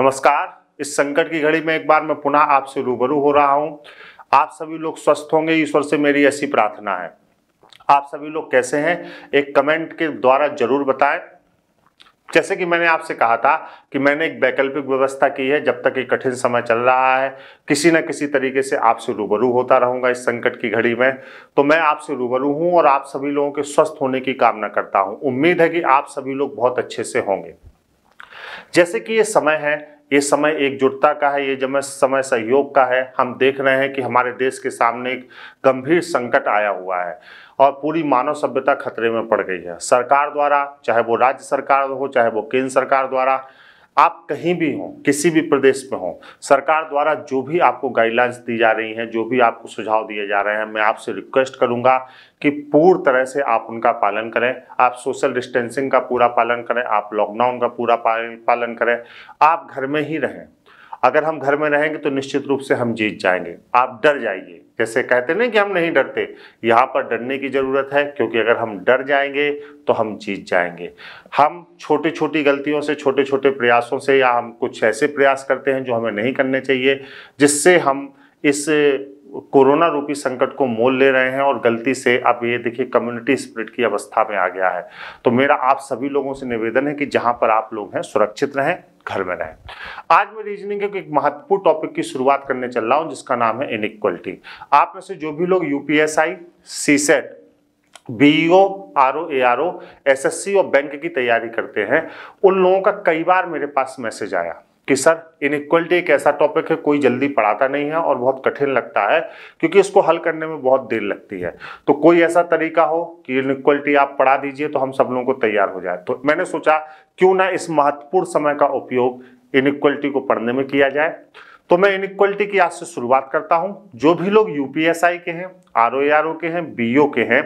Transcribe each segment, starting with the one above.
नमस्कार इस संकट की घड़ी में एक बार मैं पुनः आपसे रूबरू हो रहा हूँ आप सभी लोग स्वस्थ होंगे ईश्वर से मेरी ऐसी प्रार्थना है आप सभी लोग कैसे हैं एक कमेंट के द्वारा जरूर बताएं जैसे कि मैंने आपसे कहा था कि मैंने एक वैकल्पिक व्यवस्था की है जब तक एक कठिन समय चल रहा है किसी न किसी तरीके से आपसे रूबरू होता रहूंगा इस संकट की घड़ी में तो मैं आपसे रूबरू हूं और आप सभी लोगों के स्वस्थ होने की कामना करता हूं उम्मीद है कि आप सभी लोग बहुत अच्छे से होंगे जैसे कि ये समय है ये समय एकजुटता का है ये जब समय सहयोग का है हम देख रहे हैं कि हमारे देश के सामने एक गंभीर संकट आया हुआ है और पूरी मानव सभ्यता खतरे में पड़ गई है सरकार द्वारा चाहे वो राज्य सरकार हो चाहे वो केंद्र सरकार द्वारा आप कहीं भी हों किसी भी प्रदेश में हों सरकार द्वारा जो भी आपको गाइडलाइंस दी जा रही हैं जो भी आपको सुझाव दिए जा रहे हैं मैं आपसे रिक्वेस्ट करूंगा कि पूर्ण तरह से आप उनका पालन करें आप सोशल डिस्टेंसिंग का पूरा पालन करें आप लॉकडाउन का पूरा पालन करें आप घर में ही रहें अगर हम घर में रहेंगे तो निश्चित रूप से हम जीत जाएंगे आप डर जाइए जैसे कहते नहीं कि हम नहीं डरते यहाँ पर डरने की ज़रूरत है क्योंकि अगर हम डर जाएंगे तो हम जीत जाएंगे हम छोटी छोटी गलतियों से छोटे छोटे प्रयासों से या हम कुछ ऐसे प्रयास करते हैं जो हमें नहीं करने चाहिए जिससे हम इस कोरोना रूपी संकट को मोल ले रहे हैं और गलती से अब ये देखिए कम्युनिटी स्प्रिट की अवस्था में आ गया है तो मेरा आप सभी लोगों से निवेदन है कि जहाँ पर आप लोग हैं सुरक्षित रहें घर में रहें आज मैं रीजनिंग के एक महत्वपूर्ण टॉपिक की शुरुआत करने चल रहा हूँ जिसका नाम है इनइक्वलिटी आप में से जो भी लोग UPSI B O R O A R O S और बैंक की तैयारी करते हैं उन लोगों का कई बार मेरे पास मैसेज आया कि सर इनक्वलिटी एक ऐसा टॉपिक है कोई जल्दी पढ़ाता नहीं है और बहुत कठिन लगता है क्योंकि इसको हल करने में बहुत देर लगती है तो कोई ऐसा तरीका हो कि इनक्वलिटी आप पढ़ा दीजिए तो हम सब लोगों को तैयार हो जाए तो मैंने सोचा क्यों ना इस महत्वपूर्ण समय का उपयोग इनक्वलिटी को पढ़ने में किया जाए तो मैं इनक्वलिटी की आज से शुरुआत करता हूँ जो भी लोग यूपीएसआई के हैं आर के हैं बी के हैं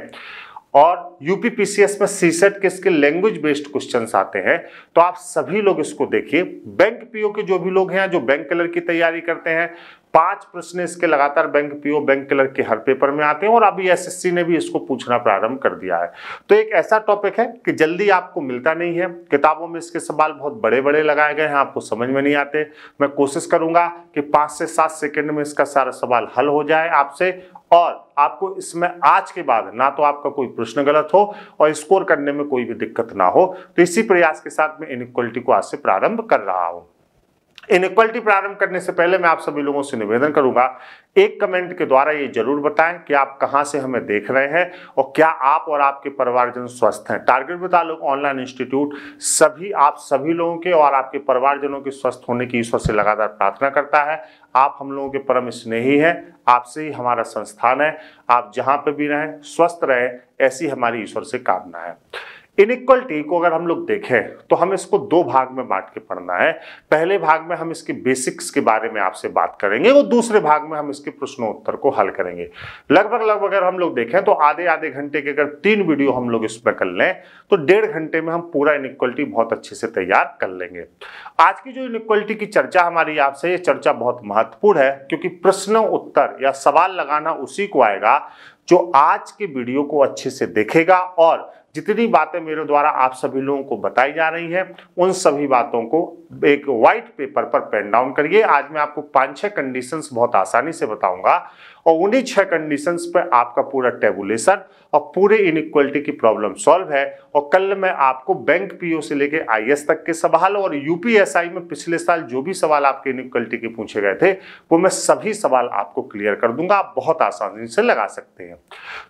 और यूपीपीसीएस में सीसेट के इसके लैंग्वेज बेस्ड क्वेश्चन आते हैं तो आप सभी लोग इसको देखिए बैंक पीओ के जो भी लोग हैं जो बैंक कलर की तैयारी करते हैं पांच प्रश्न इसके लगातार बैंक पीओ बैंक कलर के हर पेपर में आते हैं और अभी एसएससी ने भी इसको पूछना प्रारंभ कर दिया है तो एक ऐसा टॉपिक है कि जल्दी आपको मिलता नहीं है किताबों में इसके सवाल बहुत बड़े बड़े लगाए गए हैं आपको समझ में नहीं आते मैं कोशिश करूंगा कि पाँच से सात सेकेंड में इसका सारा सवाल हल हो जाए आपसे और आपको इसमें आज के बाद ना तो आपका कोई प्रश्न गलत हो और स्कोर करने में कोई भी दिक्कत ना हो तो इसी प्रयास के साथ मैं इनक्वलिटी को आज से प्रारंभ कर रहा हूँ इनक्वलिटी प्रारंभ करने से पहले मैं आप सभी लोगों से निवेदन करूंगा एक कमेंट के द्वारा ये जरूर बताएं कि आप कहां से हमें देख रहे हैं और क्या आप और आपके परिवारजन स्वस्थ हैं टारगेट बता लो ऑनलाइन इंस्टीट्यूट सभी आप सभी लोगों के और आपके परिवारजनों के स्वस्थ होने की ईश्वर से लगातार प्रार्थना करता है आप हम लोगों के परम स्नेही हैं आपसे ही हमारा संस्थान है आप जहाँ पर भी रहें स्वस्थ रहें ऐसी हमारी ईश्वर से कामना है इनक्वलिटी को अगर हम लोग देखें तो हम इसको दो भाग में बांट के पढ़ना है पहले भाग में हम इसके बेसिक्स के बारे में आपसे बात करेंगे और दूसरे भाग में हम इसके उत्तर को हल करेंगे लगभग लगभग अगर हम लोग देखें तो आधे आधे घंटे के अगर तीन वीडियो हम लोग इसमें कर लें तो डेढ़ घंटे में हम पूरा इनक्वलिटी बहुत अच्छे से तैयार कर लेंगे आज की जो इनक्वलिटी की चर्चा हमारी आपसे ये चर्चा बहुत महत्वपूर्ण है क्योंकि प्रश्न उत्तर या सवाल लगाना उसी को आएगा जो आज के वीडियो को अच्छे से देखेगा और जितनी बातें मेरे द्वारा आप सभी लोगों को बताई जा रही हैं उन सभी बातों को एक वाइट पेपर पर पेन डाउन करिए आज मैं आपको पांच छह कंडीशंस बहुत आसानी से बताऊंगा और उन्हीं छह कंडीशंस पर आपका पूरा टेबुलेशन और पूरे इनक्वलिटी की प्रॉब्लम सॉल्व है और कल मैं आपको बैंक पीओ से लेके आई तक के सवाल और यूपीएसआई में पिछले साल जो भी सवाल आपके इनक्वलिटी के पूछे गए थे वो मैं सभी सवाल आपको क्लियर कर दूंगा आप बहुत आसानी से लगा सकते हैं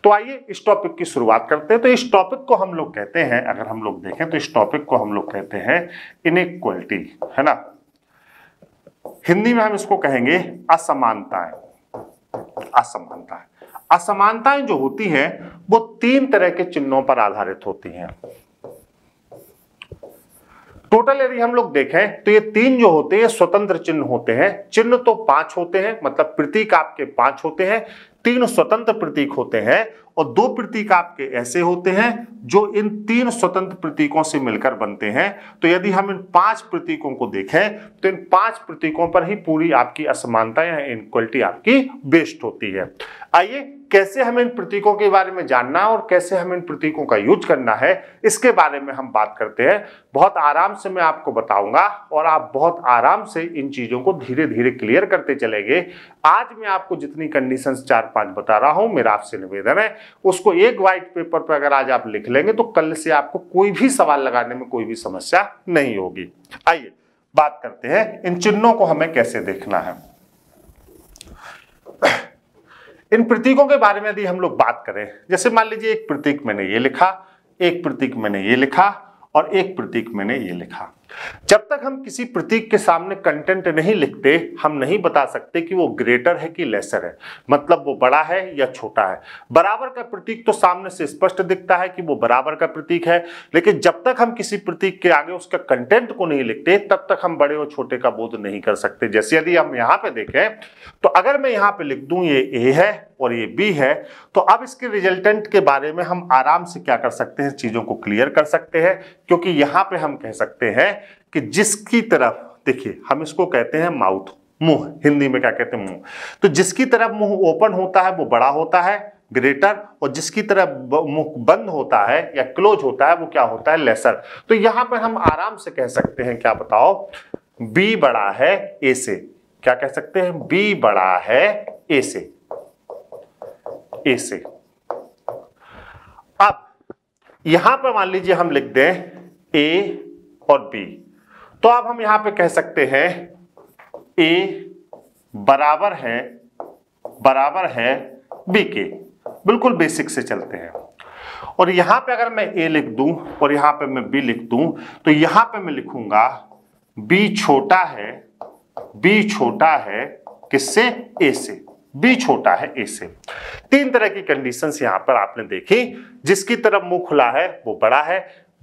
तो आइए इस टॉपिक की शुरुआत करते हैं तो इस टॉपिक को को हम लोग कहते हैं अगर हम लोग देखें तो इस टॉपिक को हम लोग कहते हैं इनक्वलिटी है ना हिंदी में हम इसको कहेंगे असमानताएं असमानताएं असमानताएं जो होती हैं वो तीन तरह के चिन्हों पर आधारित होती हैं टोटल यदि हम लोग देखें तो ये तीन जो होते हैं स्वतंत्र चिन्ह होते हैं चिन्ह तो पांच होते हैं मतलब प्रतीक आपके पांच होते हैं तीन स्वतंत्र प्रतीक होते हैं और दो प्रतीक आपके ऐसे होते हैं जो इन तीन स्वतंत्र प्रतीकों से मिलकर बनते हैं तो यदि हम इन पांच प्रतीकों को देखें तो इन पांच प्रतीकों पर ही पूरी आपकी असमानता या इनक्वलिटी आपकी बेस्ड होती है आइए कैसे हमें इन प्रतीकों के बारे में जानना और कैसे हमें इन प्रतीकों का यूज करना है इसके बारे में हम बात करते हैं बहुत आराम से मैं आपको बताऊंगा और आप बहुत आराम से इन चीज़ों को धीरे धीरे क्लियर करते चलेंगे आज मैं आपको जितनी कंडीशंस चार पांच बता रहा हूं मेरा आपसे निवेदन है उसको एक व्हाइट पेपर पर अगर आज आप लिख लेंगे तो कल से आपको कोई भी सवाल लगाने में कोई भी समस्या नहीं होगी आइए बात करते हैं इन चिन्हों को हमें कैसे देखना है इन प्रतीकों के बारे में यदि हम लोग बात करें जैसे मान लीजिए एक प्रतीक मैंने ये लिखा एक प्रतीक मैंने ये लिखा और एक प्रतीक मैंने ये लिखा जब तक हम किसी प्रतीक के सामने कंटेंट नहीं लिखते हम नहीं बता सकते कि वो ग्रेटर है कि लेसर है मतलब वो बड़ा है या छोटा है बराबर का प्रतीक तो सामने से स्पष्ट दिखता है कि वो बराबर का प्रतीक है लेकिन जब तक हम किसी प्रतीक के आगे उसका कंटेंट को नहीं लिखते तब तक हम बड़े और छोटे का बोध नहीं कर सकते जैसे यदि हम यहाँ पे देखें तो अगर मैं यहाँ पे लिख दू ये ए है और ये बी है तो अब इसके रिजल्टेंट के बारे में हम आराम से क्या कर सकते हैं चीज़ों को क्लियर कर सकते हैं क्योंकि यहां पे हम कह सकते हैं कि जिसकी तरफ देखिए हम इसको कहते हैं माउथ मुंह हिंदी में क्या कहते हैं मुंह तो जिसकी तरफ मुंह ओपन होता है वो बड़ा होता है ग्रेटर और जिसकी तरफ मुख बंद होता है या क्लोज होता है वो क्या होता है लेसर तो यहां पर हम आराम से कह सकते हैं क्या बताओ बी बड़ा है ए से क्या कह सकते हैं बी बड़ा है ए से ए से अब यहां पर मान लीजिए हम लिख दें ए और बी तो अब हम यहां पे कह सकते हैं ए बराबर है बराबर है बी के बिल्कुल बेसिक से चलते हैं और यहां पे अगर मैं ए लिख दूं और यहां पे मैं बी लिख दूं तो यहां पे मैं लिखूंगा बी छोटा है बी छोटा है किससे ए से बी छोटा है ए से तीन तरह की कंडीशंस यहां पर आपने देखी जिसकी तरफ मुंह खुला है वो बड़ा है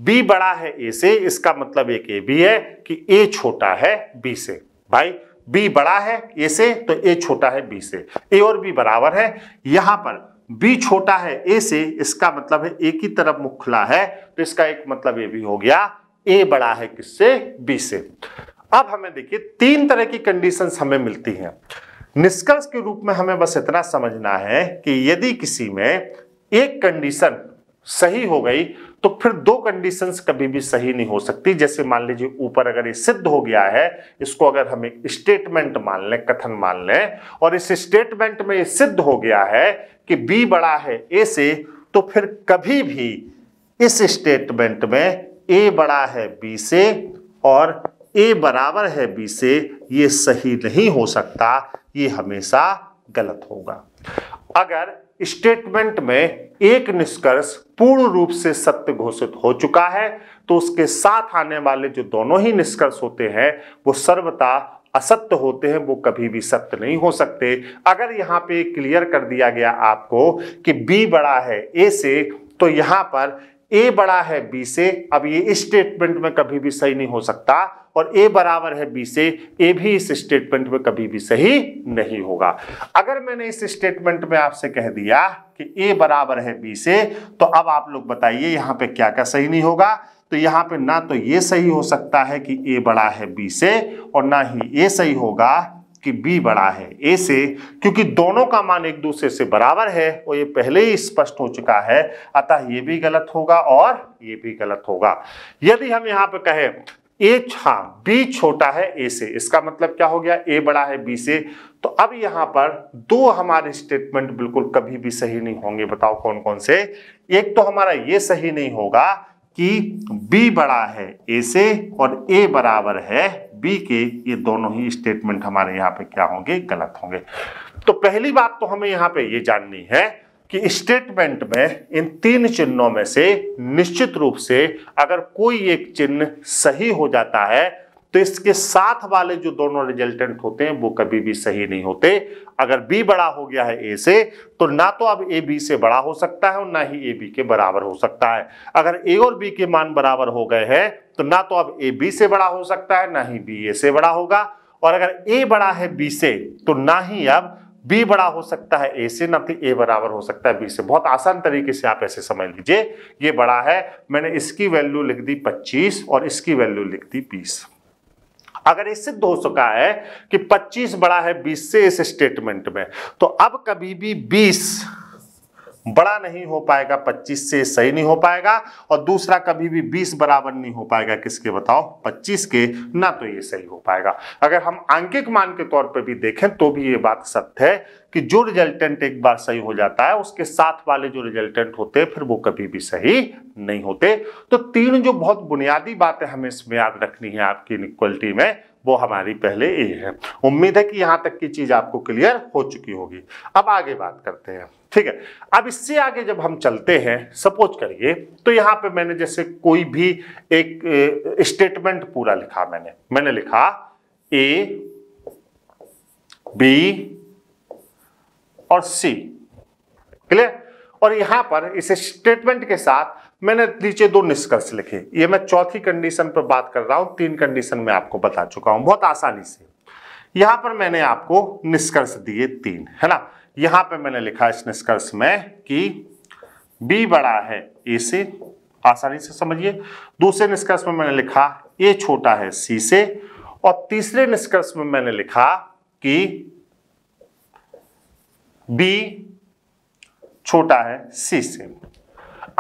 बी बड़ा है ए से इसका मतलब एक ए बी है कि ए छोटा है बी से भाई बी बड़ा है ए से तो ए छोटा है बी से ए और बी बराबर है यहां पर बी छोटा है ए से इसका मतलब है ए की तरफ मुख खुला है तो इसका एक मतलब ये भी हो गया ए बड़ा है किससे बी से अब हमें देखिए तीन तरह की कंडीशंस हमें मिलती हैं निष्कर्ष के रूप में हमें बस इतना समझना है कि यदि किसी में एक कंडीशन सही हो गई तो फिर दो कंडीशंस कभी भी सही नहीं हो सकती जैसे मान लीजिए ऊपर अगर ये सिद्ध हो गया है इसको अगर हम एक स्टेटमेंट मान लें कथन मान लें और इस स्टेटमेंट में ये सिद्ध हो गया है कि बी बड़ा है ए से तो फिर कभी भी इस स्टेटमेंट में ए बड़ा है बी से और ए बराबर है बी से ये सही नहीं हो सकता ये हमेशा गलत होगा अगर स्टेटमेंट में एक निष्कर्ष पूर्ण रूप से सत्य घोषित हो चुका है तो उसके साथ आने वाले जो दोनों ही निष्कर्ष होते हैं वो सर्वथा असत्य होते हैं वो कभी भी सत्य नहीं हो सकते अगर यहाँ पे क्लियर कर दिया गया आपको कि बी बड़ा है ए से तो यहाँ पर ए बड़ा है बी से अब ये इस स्टेटमेंट में कभी भी सही नहीं हो सकता और ए बराबर है बी से ए भी इस स्टेटमेंट में कभी भी सही नहीं होगा अगर मैंने इस स्टेटमेंट में आपसे कह दिया कि ए बराबर है बी से तो अब आप लोग बताइए यहां पे क्या क्या सही नहीं होगा तो यहां पे ना तो ये सही हो सकता है कि ए बड़ा है बी से और ना ही ए सही होगा कि बी बड़ा है ए से क्योंकि दोनों का मान एक दूसरे से बराबर है और ये पहले ही स्पष्ट हो चुका है अतः ये भी गलत होगा और ये भी गलत होगा यदि हम यहाँ पर कहें ए हाँ बी छोटा है ए से इसका मतलब क्या हो गया ए बड़ा है बी से तो अब यहाँ पर दो हमारे स्टेटमेंट बिल्कुल कभी भी सही नहीं होंगे बताओ कौन कौन से एक तो हमारा ये सही नहीं होगा कि बी बड़ा है ए से और ए बराबर है बी के ये दोनों ही स्टेटमेंट हमारे यहाँ पे क्या होंगे गलत होंगे तो पहली बात तो हमें यहाँ पे ये जाननी है कि स्टेटमेंट में इन तीन चिन्हों में से निश्चित रूप से अगर कोई एक चिन्ह सही हो जाता है तो इसके साथ वाले जो दोनों रिजल्टेंट होते हैं वो कभी भी सही नहीं होते अगर बी बड़ा हो गया है ए से तो ना तो अब ए बी से बड़ा हो सकता है और ना ही ए बी के बराबर हो सकता है अगर ए और बी के मान बराबर हो गए हैं तो ना तो अब ए बी से बड़ा हो सकता है ना ही बी ए से बड़ा होगा और अगर ए बड़ा है बी से तो ना ही अब बी बड़ा हो सकता है ए से ना तो ए बराबर हो सकता है बी से बहुत आसान तरीके से आप ऐसे समझ लीजिए ये बड़ा है मैंने इसकी वैल्यू लिख दी 25 और इसकी वैल्यू लिख दी 20 अगर ये सिद्ध हो चुका है कि 25 बड़ा है 20 से इस स्टेटमेंट में तो अब कभी भी 20 बड़ा नहीं हो पाएगा 25 से सही नहीं हो पाएगा और दूसरा कभी भी 20 बराबर नहीं हो पाएगा किसके बताओ 25 के ना तो ये सही हो पाएगा अगर हम आंकिक मान के तौर पर भी देखें तो भी ये बात सत्य है कि जो रिजल्टेंट एक बार सही हो जाता है उसके साथ वाले जो रिजल्टेंट होते हैं फिर वो कभी भी सही नहीं होते तो तीन जो बहुत बुनियादी बातें हमें इसमें याद रखनी है आपकी इक्वलिटी में वो हमारी पहले ये है उम्मीद है कि यहां तक की चीज़ आपको क्लियर हो चुकी होगी अब आगे बात करते हैं ठीक है अब इससे आगे जब हम चलते हैं सपोज करिए तो यहां पे मैंने जैसे कोई भी एक स्टेटमेंट पूरा लिखा मैंने मैंने लिखा ए बी और सी क्लियर और यहां पर इस स्टेटमेंट के साथ मैंने नीचे दो निष्कर्ष लिखे ये मैं चौथी कंडीशन पर बात कर रहा हूं तीन कंडीशन में आपको बता चुका हूं बहुत आसानी से यहां पर मैंने आपको निष्कर्ष दिए तीन है ना यहां पे मैंने लिखा इस निष्कर्ष में कि बी बड़ा है ए से आसानी से समझिए दूसरे निष्कर्ष में मैंने लिखा A छोटा है सी से और तीसरे निष्कर्ष में मैंने लिखा कि बी छोटा है सी से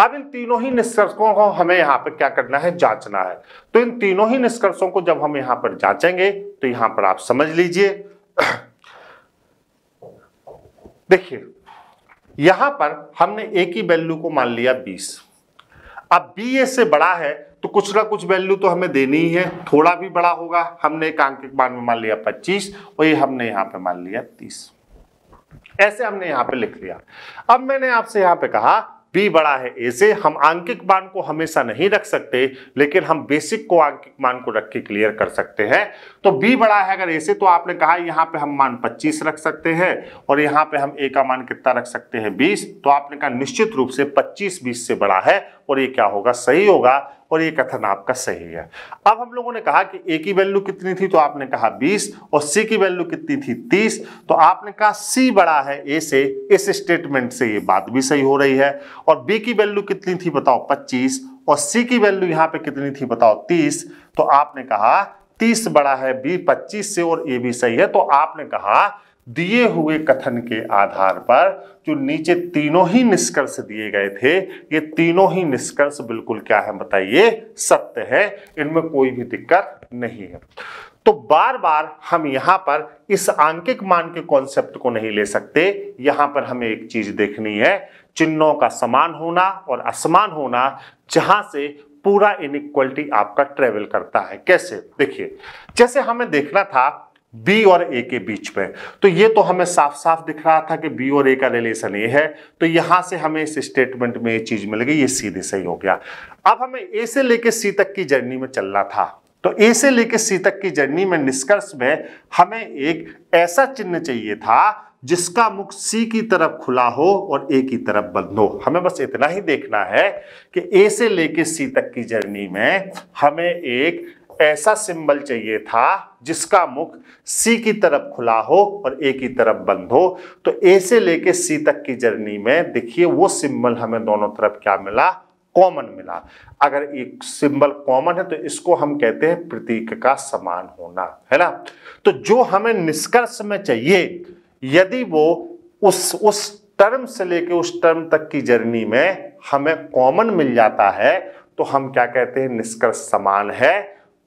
अब इन तीनों ही निष्कर्षों को हमें यहां पर क्या करना है जांचना है तो इन तीनों ही निष्कर्षों को जब हम यहां पर जांचेंगे तो यहां पर आप समझ लीजिए देखिए यहां पर हमने ए की वैल्यू को मान लिया 20 अब बी ए से बड़ा है तो कुछ ना कुछ वैल्यू तो हमें देनी ही है थोड़ा भी बड़ा होगा हमने एक आंकिक मान में मान लिया 25 और ये हमने यहां पे मान लिया 30 ऐसे हमने यहां पे लिख लिया अब मैंने आपसे यहां पे कहा बी बड़ा है ए से हम आंकिक मान को हमेशा नहीं रख सकते लेकिन हम बेसिक को आंकिक मान को रख के क्लियर कर सकते हैं तो बी बड़ा है अगर ऐसे तो आपने कहा यहाँ पे हम मान 25 रख सकते हैं और यहाँ पे हम ए का मान कितना रख सकते हैं 20 तो आपने कहा निश्चित रूप से 25 20 से बड़ा है और ये क्या होगा सही होगा और ये कथन आपका सही है अब हम लोगों ने कहा कि ए की वैल्यू कितनी थी तो आपने कहा 20 और सी की वैल्यू कितनी थी 30 तो आपने कहा सी बड़ा है ए से इस स्टेटमेंट से ये बात भी सही हो रही है और बी की वैल्यू कितनी थी बताओ 25 और सी की वैल्यू यहाँ पे कितनी थी बताओ 30 तो आपने कहा 30 बड़ा है बी 25 से और ए भी सही है तो आपने कहा दिए हुए कथन के आधार पर जो नीचे तीनों ही निष्कर्ष दिए गए थे ये तीनों ही निष्कर्ष बिल्कुल क्या है बताइए सत्य है इनमें कोई भी दिक्कत नहीं है तो बार बार हम यहां पर इस आंकिक मान के कॉन्सेप्ट को नहीं ले सकते यहां पर हमें एक चीज देखनी है चिन्हों का समान होना और असमान होना जहां से पूरा इनक्वलिटी आपका ट्रेवल करता है कैसे देखिए जैसे हमें देखना था बी और ए के बीच में तो ये तो हमें साफ साफ दिख रहा था कि बी और ए का रिलेशन ए है तो यहां से हमें इस स्टेटमेंट में ये चीज मिल गई ये सीधे सही हो गया अब हमें ए से लेके सी तक की जर्नी में चलना था तो ए से लेके सी तक की जर्नी में निष्कर्ष में हमें एक ऐसा चिन्ह चाहिए था जिसका मुख सी की तरफ खुला हो और ए की तरफ बंद हो हमें बस इतना ही देखना है कि ए से लेके सी तक की जर्नी में हमें एक ऐसा सिंबल चाहिए था जिसका मुख सी की तरफ खुला हो और ए की तरफ बंद हो तो ए से लेके सी तक की जर्नी में देखिए वो सिंबल हमें दोनों तरफ क्या मिला कॉमन मिला अगर एक सिंबल कॉमन है तो इसको हम कहते हैं प्रतीक का समान होना है ना तो जो हमें निष्कर्ष में चाहिए यदि वो उस उस टर्म से लेके उस टर्म तक की जर्नी में हमें कॉमन मिल जाता है तो हम क्या कहते हैं निष्कर्ष समान है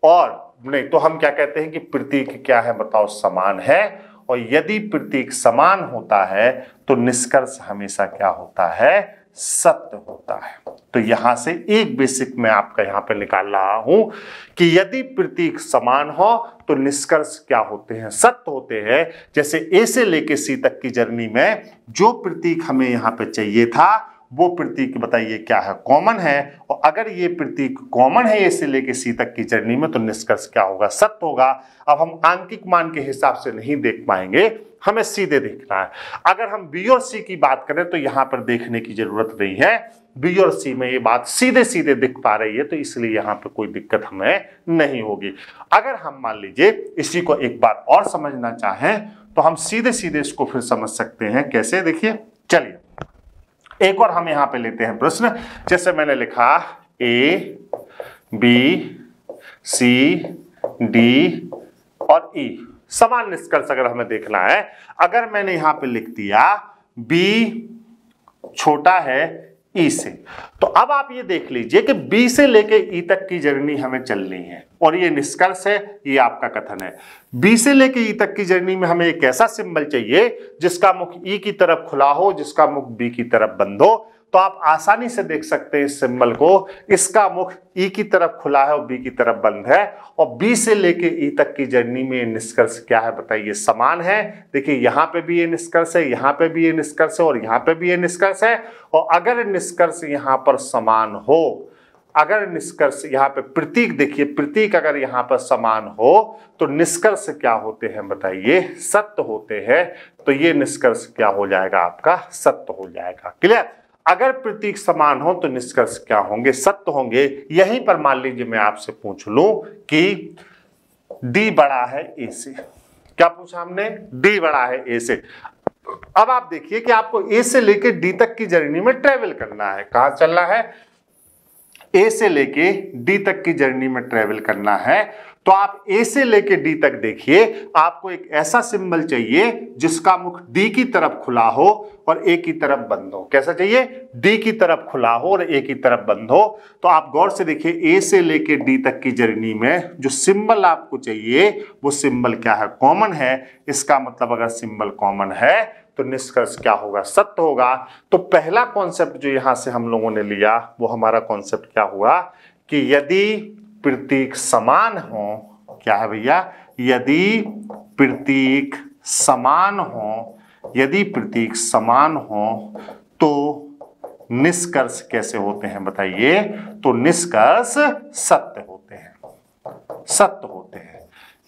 और नहीं तो हम क्या कहते हैं कि प्रतीक क्या है बताओ समान है और यदि प्रतीक समान होता है तो निष्कर्ष हमेशा क्या होता है सत्य होता है तो यहां से एक बेसिक मैं आपका यहां पर निकाल रहा हूं कि यदि प्रतीक समान हो तो निष्कर्ष क्या होते हैं सत्य होते हैं जैसे ए से लेके सी तक की जर्नी में जो प्रतीक हमें यहां पे चाहिए था वो प्रतीक बताइए क्या है कॉमन है और अगर ये प्रतीक कॉमन है इसे लेके सी तक की जर्नी में तो निष्कर्ष क्या होगा सत्य होगा अब हम आंकिक मान के हिसाब से नहीं देख पाएंगे हमें सीधे देखना है अगर हम बी और सी की बात करें तो यहाँ पर देखने की जरूरत नहीं है बी और सी में ये बात सीधे सीधे दिख पा रही है तो इसलिए यहाँ पर कोई दिक्कत हमें नहीं होगी अगर हम मान लीजिए इसी को एक बार और समझना चाहें तो हम सीधे सीधे इसको फिर समझ सकते हैं कैसे देखिए चलिए एक और हम यहां पे लेते हैं प्रश्न जैसे मैंने लिखा ए बी सी डी और ई e. समान निष्कर्ष अगर हमें देखना है अगर मैंने यहां पे लिख दिया बी छोटा है ई e से तो अब आप ये देख लीजिए कि बी से लेके ई e तक की जर्नी हमें चलनी है और ये निष्कर्ष है ये आपका कथन है बी से लेके ई e तक की जर्नी में हमें एक ऐसा सिंबल चाहिए जिसका मुख ई की तरफ खुला हो जिसका मुख बी की तरफ बंद हो तो आप आसानी से देख सकते हैं इस सिंबल को इसका मुख ई e की तरफ खुला है और बी की तरफ बंद है और बी से लेके ई e तक की जर्नी में निष्कर्ष क्या है बताइए समान है देखिए यहां पे भी ये निष्कर्ष है यहां पे भी ये निष्कर्ष है और यहाँ पे भी ये निष्कर्ष है और अगर निष्कर्ष यहां पर समान हो अगर निष्कर्ष यहाँ पे प्रतीक देखिए प्रतीक अगर यहाँ पर समान हो तो निष्कर्ष क्या होते हैं बताइए सत्य होते हैं तो ये निष्कर्ष क्या हो जाएगा आपका सत्य हो जाएगा क्लियर अगर प्रतीक समान हो तो निष्कर्ष क्या होंगे सत्य होंगे यहीं पर मान लीजिए मैं आपसे पूछ लू कि डी बड़ा है ए से क्या पूछा हमने डी बड़ा है ए से अब आप देखिए कि आपको ए से लेके डी तक की जर्नी में ट्रेवल करना है कहां चलना है ए से लेके डी तक की जर्नी में ट्रेवल करना है तो आप ए से लेके डी तक देखिए आपको एक ऐसा सिंबल चाहिए जिसका मुख डी की तरफ खुला हो और ए की तरफ बंद हो कैसा चाहिए डी की तरफ खुला हो और ए की तरफ बंद हो तो आप गौर से देखिए ए से लेके डी तक की जर्नी में जो सिंबल आपको चाहिए वो सिंबल क्या है कॉमन है इसका मतलब अगर सिंबल कॉमन है तो निष्कर्ष क्या होगा सत्य होगा तो पहला कॉन्सेप्ट जो यहां से हम लोगों ने लिया वो हमारा कॉन्सेप्ट क्या हुआ कि यदि प्रतीक समान हो क्या है भैया यदि प्रतीक समान हो यदि प्रतीक समान हो तो निष्कर्ष कैसे होते हैं बताइए तो निष्कर्ष सत्य होते हैं सत्य होते हैं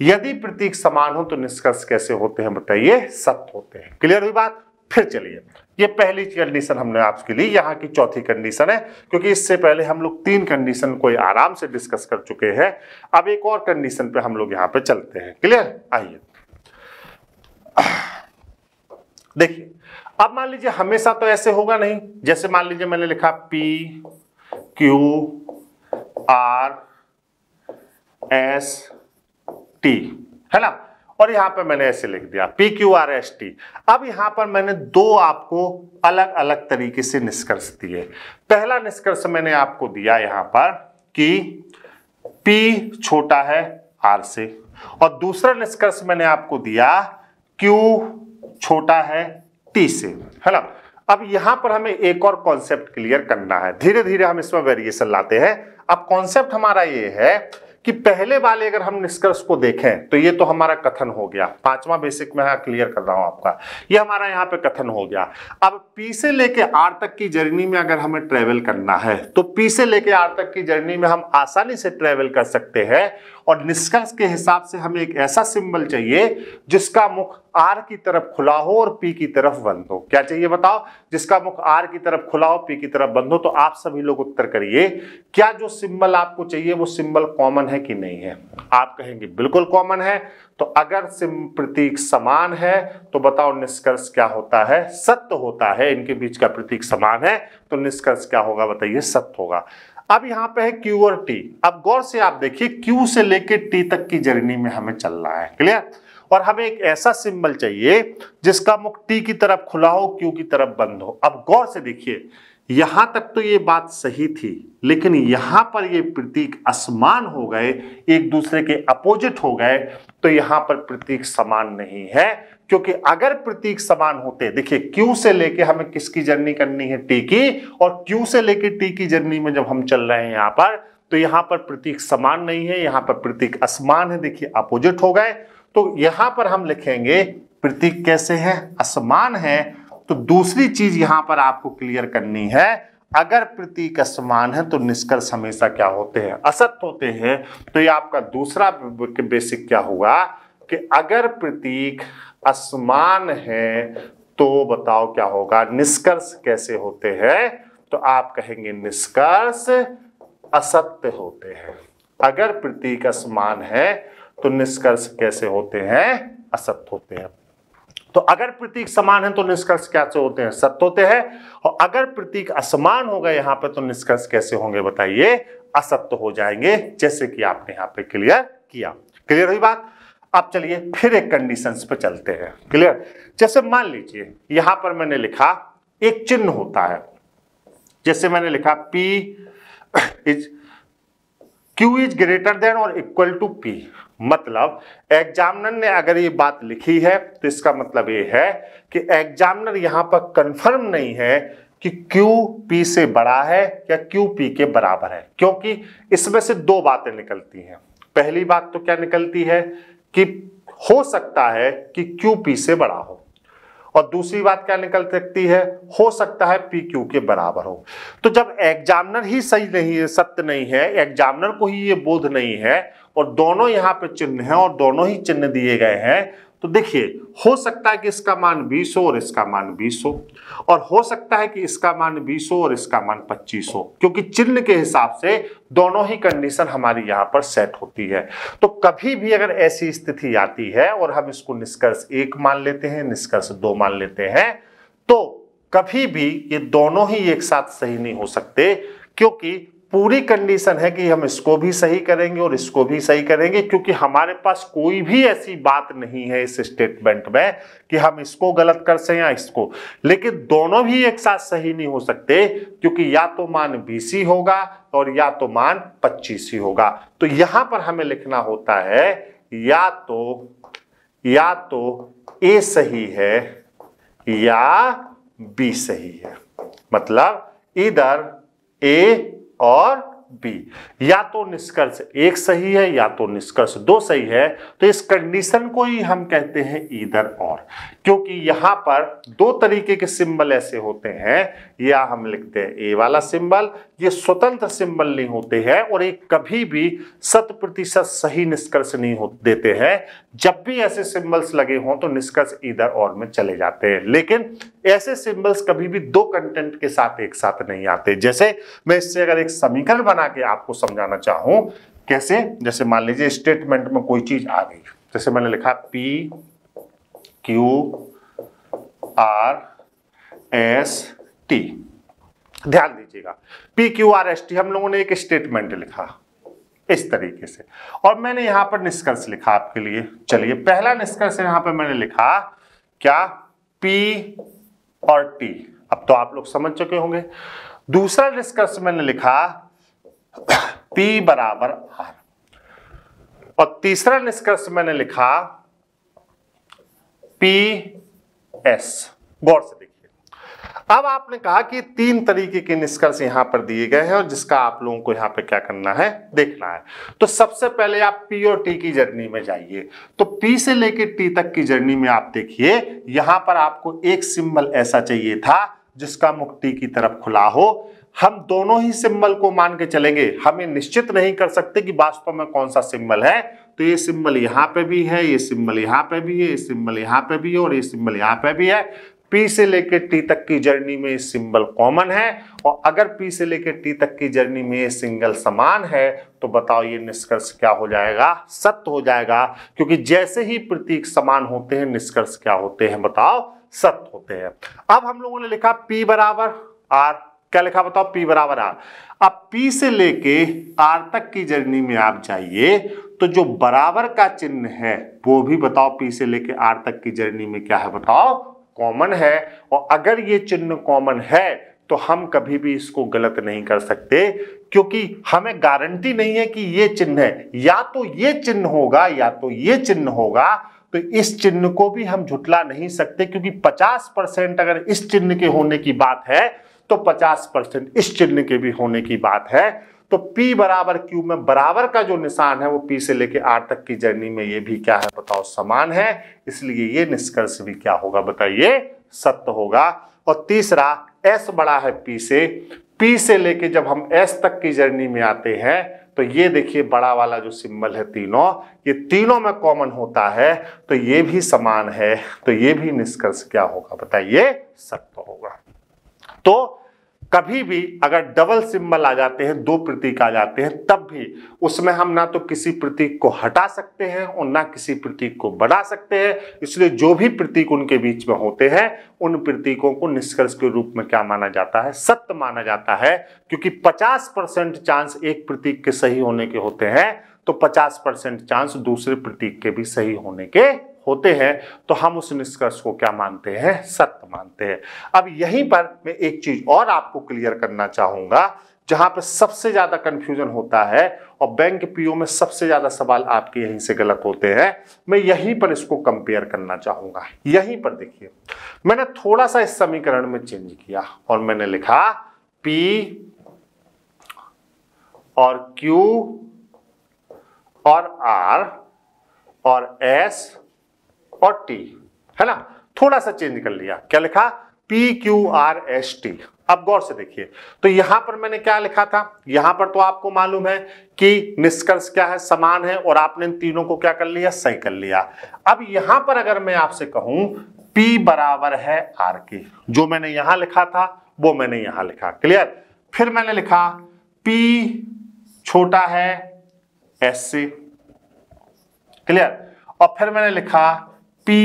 यदि प्रतीक समान हो तो निष्कर्ष कैसे होते हैं बताइए सत्य होते हैं क्लियर हुई बात फिर चलिए ये पहली कंडीशन हमने आपके लिए यहाँ की चौथी कंडीशन है क्योंकि इससे पहले हम लोग तीन कंडीशन को आराम से डिस्कस कर चुके हैं अब एक और कंडीशन पे हम लोग यहाँ पे चलते हैं क्लियर आइए देखिए अब मान लीजिए हमेशा तो ऐसे होगा नहीं जैसे मान लीजिए मैंने लिखा P Q R S T है ना और यहां पर मैंने ऐसे लिख दिया P Q R S T अब यहां पर मैंने दो आपको अलग अलग तरीके से निष्कर्ष दिए पहला निष्कर्ष मैंने आपको दिया यहां पर कि पी छोटा है आर से और दूसरा निष्कर्ष मैंने आपको दिया क्यू छोटा है टी से है ना अब यहां पर हमें एक और कॉन्सेप्ट क्लियर करना है धीरे धीरे हम इसमें वेरिएशन लाते हैं अब कॉन्सेप्ट हमारा ये है कि पहले वाले अगर हम निष्कर्ष को देखें तो ये तो हमारा कथन हो गया पांचवा बेसिक में क्लियर कर रहा हूं आपका ये हमारा यहां पे कथन हो गया अब पी से लेके आर तक की जर्नी में अगर हमें ट्रेवल करना है तो पी से लेके आर तक की जर्नी में हम आसानी से ट्रेवल कर सकते हैं और निष्कर्ष के हिसाब से हमें एक ऐसा सिंबल चाहिए जिसका मुख आर की तरफ खुला हो और पी की तरफ बंद हो क्या चाहिए बताओ जिसका मुख आर की तरफ खुला हो पी की तरफ बंद हो तो आप सभी लोग उत्तर करिए क्या जो सिंबल आपको चाहिए वो सिंबल कॉमन है कि नहीं है आप कहेंगे बिल्कुल कॉमन है तो अगर प्रतीक समान है तो बताओ निष्कर्ष क्या होता है सत्य होता है इनके बीच का प्रतीक समान है तो निष्कर्ष क्या होगा बताइए सत्य होगा अब यहाँ पे है क्यू और टी अब गौर से आप देखिए क्यू से लेके टी तक की जर्नी में हमें चलना है क्लियर और हमें एक ऐसा सिंबल चाहिए जिसका मुख टी की तरफ खुला हो क्यू की तरफ बंद हो अब गौर से देखिए यहां तक तो ये बात सही थी लेकिन यहां पर ये प्रतीक असमान हो गए एक दूसरे के अपोजिट हो गए तो यहां पर प्रतीक समान नहीं है क्योंकि अगर प्रतीक समान होते देखिए क्यू से लेके हमें किसकी जर्नी करनी है टी की और क्यू से लेके टी की जर्नी में जब हम चल रहे हैं यहां पर तो यहाँ पर प्रतीक समान नहीं है यहाँ पर प्रतीक असमान है देखिए अपोजिट हो गए तो यहां पर हम लिखेंगे प्रतीक कैसे है असमान है तो दूसरी चीज यहां पर आपको क्लियर करनी है अगर प्रतीक असमान है तो निष्कर्ष हमेशा क्या होते हैं असत्य होते हैं तो ये आपका दूसरा बेसिक क्या हुआ कि अगर प्रतीक असमान है तो बताओ क्या होगा निष्कर्ष कैसे होते हैं तो आप कहेंगे निष्कर्ष असत्य होते हैं अगर प्रतीक असमान है तो निष्कर्ष कैसे होते हैं असत्य होते हैं तो अगर प्रतीक समान है तो निष्कर्ष कैसे होते हैं सत्य होते हैं और अगर प्रतीक असमान होगा यहां पर तो निष्कर्ष कैसे होंगे बताइए असत्य हो जाएंगे जैसे कि आपने यहां पे क्लियर किया क्लियर हुई बात अब चलिए फिर एक कंडीशंस पर चलते हैं क्लियर जैसे मान लीजिए यहां पर मैंने लिखा एक चिन्ह होता है जैसे मैंने लिखा P is Q is greater than और इक्वल टू P मतलब एग्जामिनर ने अगर ये बात लिखी है तो इसका मतलब ये है कि एग्जामिनर यहां पर कंफर्म नहीं है कि Q P से बड़ा है या Q P के बराबर है क्योंकि इसमें से दो बातें निकलती हैं पहली बात तो क्या निकलती है कि हो सकता है कि क्यू पी से बड़ा हो और दूसरी बात क्या निकल सकती है हो सकता है पी क्यू के बराबर हो तो जब एग्जामिनर ही सही नहीं है सत्य नहीं है एग्जामिनर को ही ये बोध नहीं है और दोनों यहां पे चिन्ह हैं और दोनों ही चिन्ह दिए गए हैं तो देखिए हो सकता है कि इसका मान 20 हो और इसका मान 20 हो और हो सकता है कि इसका मान 20 हो और इसका मान 25 हो क्योंकि चिन्ह के हिसाब से दोनों ही कंडीशन हमारी यहां पर सेट होती है तो कभी भी अगर ऐसी स्थिति आती है और हम इसको निष्कर्ष एक मान लेते हैं निष्कर्ष दो मान लेते हैं तो कभी भी ये दोनों ही एक साथ सही नहीं हो सकते क्योंकि पूरी कंडीशन है कि हम इसको भी सही करेंगे और इसको भी सही करेंगे क्योंकि हमारे पास कोई भी ऐसी बात नहीं है इस स्टेटमेंट में कि हम इसको गलत कर सकें या इसको लेकिन दोनों भी एक साथ सही नहीं हो सकते क्योंकि या तो मान बीसी होगा और या तो मान ही होगा तो यहां पर हमें लिखना होता है या तो या तो ए सही है या बी सही है मतलब इधर ए और बी या तो निष्कर्ष एक सही है या तो निष्कर्ष दो सही है तो इस कंडीशन को ही हम कहते हैं इधर और क्योंकि यहां पर दो तरीके के सिंबल ऐसे होते हैं या हम लिखते हैं ए वाला सिंबल ये स्वतंत्र सिंबल नहीं होते हैं और ये कभी भी शत प्रतिशत सही निष्कर्ष नहीं देते हैं जब भी ऐसे सिंबल्स लगे हों तो निष्कर्ष इधर और में चले जाते हैं लेकिन ऐसे सिंबल्स कभी भी दो कंटेंट के साथ एक साथ नहीं आते जैसे मैं इससे अगर एक समीकरण बना के आपको समझाना चाहूं कैसे जैसे मान लीजिए स्टेटमेंट में कोई चीज आ गई जैसे मैंने लिखा P Q R S T ध्यान दीजिएगा P Q R S T हम लोगों ने एक स्टेटमेंट लिखा इस तरीके से और मैंने यहां पर निष्कर्ष लिखा आपके लिए चलिए पहला निष्कर्ष यहां पर मैंने लिखा क्या पी और टी अब तो आप लोग समझ चुके होंगे दूसरा निष्कर्ष मैंने लिखा पी बराबर आर और तीसरा निष्कर्ष मैंने लिखा पी एस गौर से देखिए अब आपने कहा कि तीन तरीके के निष्कर्ष यहां पर दिए गए हैं और जिसका आप लोगों को यहां पर क्या करना है देखना है तो सबसे पहले आप पी और टी की जर्नी में जाइए तो पी से लेकर टी तक की जर्नी में आप देखिए यहां पर आपको एक सिंबल ऐसा चाहिए था जिसका मुक्ति की तरफ खुला हो हम दोनों ही सिंबल को मान के चलेंगे हमें निश्चित नहीं कर सकते कि वास्तव में कौन सा सिंबल है तो ये सिंबल यहाँ पे भी है ये सिंबल यहाँ पे भी है ये सिंबल यहाँ पे भी है और ये सिंबल यहाँ पे भी है पी से लेकर टी तक की जर्नी में सिंबल कॉमन है और अगर पी से लेकर टी तक की जर्नी में सिंगल समान है तो बताओ ये निष्कर्ष क्या हो जाएगा सत्य हो जाएगा क्योंकि जैसे ही प्रतीक समान होते हैं निष्कर्ष क्या होते हैं बताओ सत्य होते हैं अब हम लोगों ने लिखा पी बराबर आर क्या लिखा बताओ पी बराबर आर अब पी से लेके आर तक की जर्नी में आप जाइए तो जो बराबर का चिन्ह है वो भी बताओ पी से लेके आर तक की जर्नी में क्या है बताओ कॉमन है और अगर ये चिन्ह कॉमन है तो हम कभी भी इसको गलत नहीं कर सकते क्योंकि हमें गारंटी नहीं है कि ये चिन्ह है या तो ये चिन्ह होगा या तो ये चिन्ह होगा तो इस चिन्ह को भी हम झुटला नहीं सकते क्योंकि 50 परसेंट अगर इस चिन्ह के होने की बात है तो 50 परसेंट इस चिन्ह के भी होने की बात है तो P बराबर Q में बराबर का जो निशान है वो P से लेके R तक की जर्नी में ये भी क्या है बताओ समान है इसलिए ये निष्कर्ष भी क्या होगा बताइए सत्य होगा और तीसरा S बड़ा है P से P से लेके जब हम S तक की जर्नी में आते हैं तो ये देखिए बड़ा वाला जो सिंबल है तीनों ये तीनों में कॉमन होता है तो ये भी समान है तो ये भी निष्कर्ष क्या होगा बताइए सत्य होगा तो कभी भी अगर डबल सिंबल आ जाते हैं दो प्रतीक आ जाते हैं तब भी उसमें हम ना तो किसी प्रतीक को हटा सकते हैं और ना किसी प्रतीक को बढ़ा सकते हैं इसलिए जो भी प्रतीक उनके बीच में होते हैं उन प्रतीकों को निष्कर्ष के रूप में क्या माना जाता है सत्य माना जाता है क्योंकि 50 परसेंट चांस एक प्रतीक के सही होने के होते हैं तो 50 परसेंट चांस दूसरे प्रतीक के भी सही होने के होते हैं तो हम उस निष्कर्ष को क्या मानते हैं सत्य मानते हैं अब यहीं पर मैं एक चीज और आपको क्लियर करना चाहूंगा जहां पर सबसे ज्यादा कंफ्यूजन होता है और बैंक पीओ में सबसे ज्यादा सवाल आपके यहीं से गलत होते हैं मैं यहीं पर इसको कंपेयर करना चाहूंगा यहीं पर देखिए मैंने थोड़ा सा इस समीकरण में चेंज किया और मैंने लिखा पी और क्यू और आर और एस और T है ना थोड़ा सा चेंज कर लिया क्या लिखा P Q R S T अब गौर से देखिए तो यहां पर मैंने क्या लिखा था यहां पर तो आपको मालूम है कि निष्कर्ष क्या है समान है और आपने तीनों को क्या कर लिया सही कर लिया अब यहां पर अगर मैं आपसे कहूं P बराबर है R के जो मैंने यहां लिखा था वो मैंने यहां लिखा क्लियर फिर मैंने लिखा P छोटा है S से क्लियर और फिर मैंने लिखा पी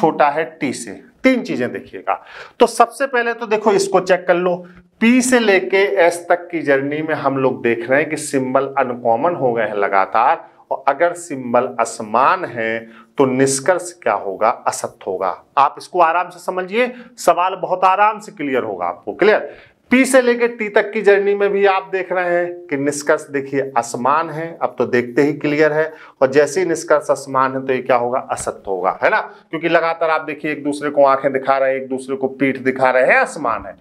छोटा है टी से तीन चीजें देखिएगा तो सबसे पहले तो देखो इसको चेक कर लो पी से लेके एस तक की जर्नी में हम लोग देख रहे हैं कि सिंबल अनकॉमन हो गए हैं लगातार और अगर सिंबल असमान है तो निष्कर्ष क्या होगा असत्य होगा आप इसको आराम से समझिए सवाल बहुत आराम से क्लियर होगा आपको क्लियर पी से लेकर टी तक की जर्नी में भी आप देख रहे हैं कि निष्कर्ष देखिए असमान है अब तो देखते ही क्लियर है और जैसे ही निष्कर्ष आसमान है तो ये क्या होगा असत्य होगा है ना क्योंकि लगातार आप देखिए एक दूसरे को आंखें दिखा रहे हैं एक दूसरे को पीठ दिखा रहे हैं आसमान है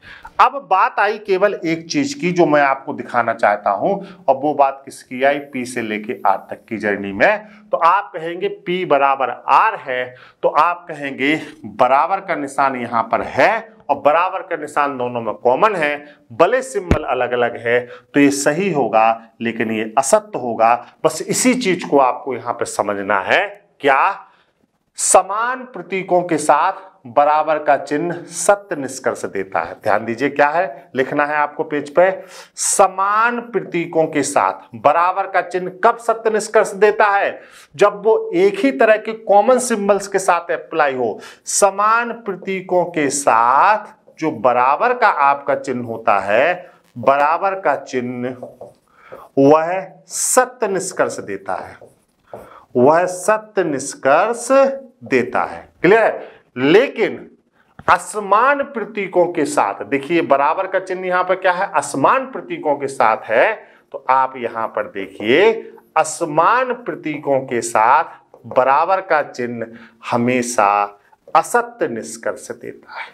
अब बात आई केवल एक चीज की जो मैं आपको दिखाना चाहता हूं और वो बात किसकी आई पी से लेके आर तक की जर्नी में तो आप कहेंगे पी बराबर आर है तो आप कहेंगे बराबर का निशान यहां पर है और बराबर का निशान दोनों में कॉमन है भले सिंबल अलग अलग है तो ये सही होगा लेकिन ये असत्य होगा बस इसी चीज को आपको यहां पर समझना है क्या समान प्रतीकों के साथ बराबर का चिन्ह सत्य निष्कर्ष देता है ध्यान दीजिए क्या है लिखना है आपको पेज पे समान प्रतीकों के साथ बराबर का चिन्ह कब सत्य निष्कर्ष देता है जब वो एक ही तरह के कॉमन सिंबल्स के साथ अप्लाई हो समान प्रतीकों के साथ जो बराबर का आपका चिन्ह होता है बराबर का चिन्ह वह सत्य निष्कर्ष देता है वह सत्य निष्कर्ष देता है क्लियर है लेकिन असमान प्रतीकों के साथ देखिए बराबर का चिन्ह यहां पर क्या है असमान प्रतीकों के साथ है तो आप यहां पर देखिए असमान प्रतीकों के साथ बराबर का चिन्ह हमेशा असत्य निष्कर्ष देता है